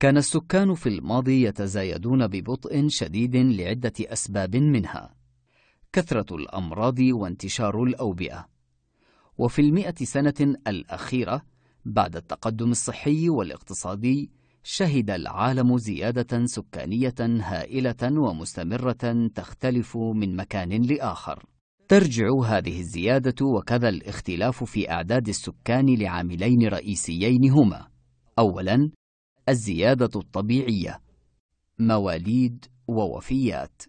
كان السكان في الماضي يتزايدون ببطء شديد لعدة أسباب منها كثرة الأمراض وانتشار الأوبئة وفي المئة سنة الأخيرة بعد التقدم الصحي والاقتصادي شهد العالم زيادة سكانية هائلة ومستمرة تختلف من مكان لآخر ترجع هذه الزيادة وكذا الاختلاف في أعداد السكان لعاملين رئيسيين هما أولاً الزيادة الطبيعية مواليد ووفيات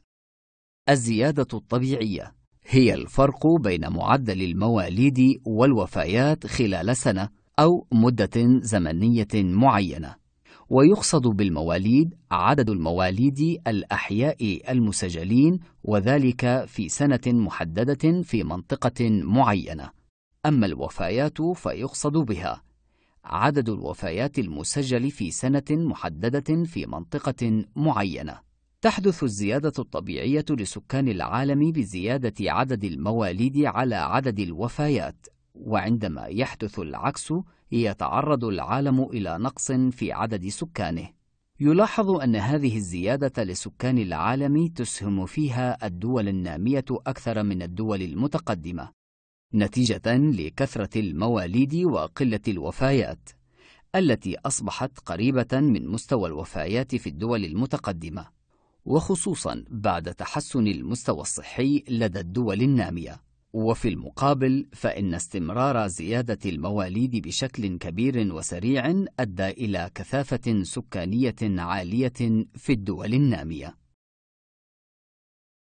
الزيادة الطبيعية هي الفرق بين معدل المواليد والوفيات خلال سنة أو مدة زمنية معينة ويقصد بالمواليد عدد المواليد الأحياء المسجلين وذلك في سنة محددة في منطقة معينة أما الوفيات فيقصد بها عدد الوفيات المسجل في سنة محددة في منطقة معينة. تحدث الزيادة الطبيعية لسكان العالم بزيادة عدد المواليد على عدد الوفيات، وعندما يحدث العكس يتعرض العالم إلى نقص في عدد سكانه. يلاحظ أن هذه الزيادة لسكان العالم تسهم فيها الدول النامية أكثر من الدول المتقدمة، نتيجة لكثرة المواليد وقلة الوفيات التي أصبحت قريبة من مستوى الوفيات في الدول المتقدمة وخصوصا بعد تحسن المستوى الصحي لدى الدول النامية وفي المقابل فإن استمرار زيادة المواليد بشكل كبير وسريع أدى إلى كثافة سكانية عالية في الدول النامية